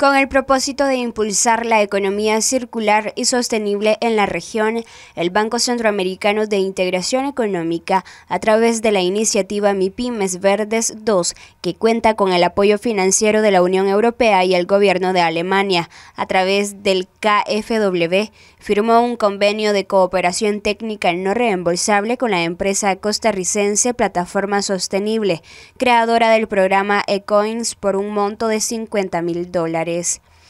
Con el propósito de impulsar la economía circular y sostenible en la región, el Banco Centroamericano de Integración Económica, a través de la iniciativa MIPIMES Verdes II, que cuenta con el apoyo financiero de la Unión Europea y el Gobierno de Alemania, a través del KfW, firmó un convenio de cooperación técnica no reembolsable con la empresa costarricense Plataforma Sostenible, creadora del programa Ecoins por un monto de 50 mil dólares.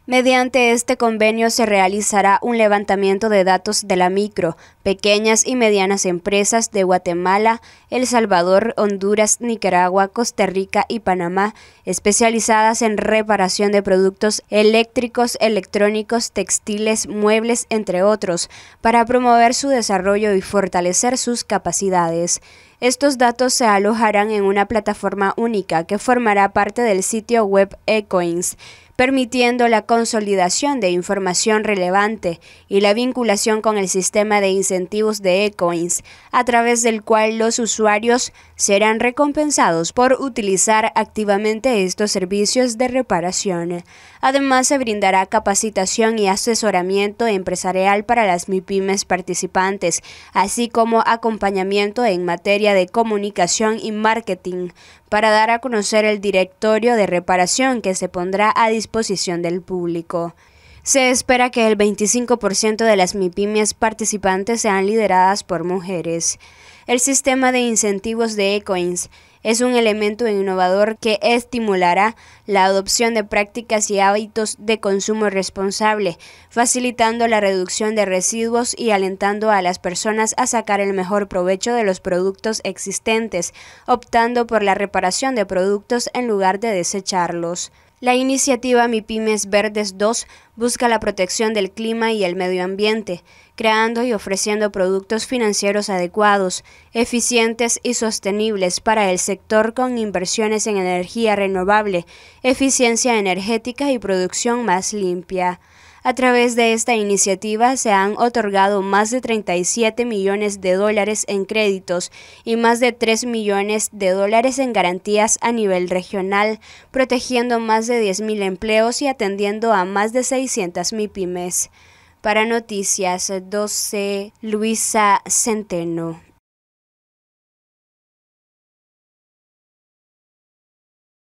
Mediante este convenio se realizará un levantamiento de datos de la micro, pequeñas y medianas empresas de Guatemala, El Salvador, Honduras, Nicaragua, Costa Rica y Panamá, especializadas en reparación de productos eléctricos, electrónicos, textiles, muebles, entre otros, para promover su desarrollo y fortalecer sus capacidades. Estos datos se alojarán en una plataforma única que formará parte del sitio web eCoins permitiendo la consolidación de información relevante y la vinculación con el sistema de incentivos de eCoins, a través del cual los usuarios serán recompensados por utilizar activamente estos servicios de reparación. Además, se brindará capacitación y asesoramiento empresarial para las MIPIMES participantes, así como acompañamiento en materia de comunicación y marketing, para dar a conocer el directorio de reparación que se pondrá a disposición posición del público. Se espera que el 25% de las MIPIMES participantes sean lideradas por mujeres. El sistema de incentivos de Ecoins es un elemento innovador que estimulará la adopción de prácticas y hábitos de consumo responsable, facilitando la reducción de residuos y alentando a las personas a sacar el mejor provecho de los productos existentes, optando por la reparación de productos en lugar de desecharlos. La iniciativa MIPIMES Verdes II busca la protección del clima y el medio ambiente, creando y ofreciendo productos financieros adecuados, eficientes y sostenibles para el sector con inversiones en energía renovable, eficiencia energética y producción más limpia. A través de esta iniciativa se han otorgado más de 37 millones de dólares en créditos y más de 3 millones de dólares en garantías a nivel regional, protegiendo más de 10.000 empleos y atendiendo a más de 600.000 pymes. Para Noticias 12, Luisa Centeno.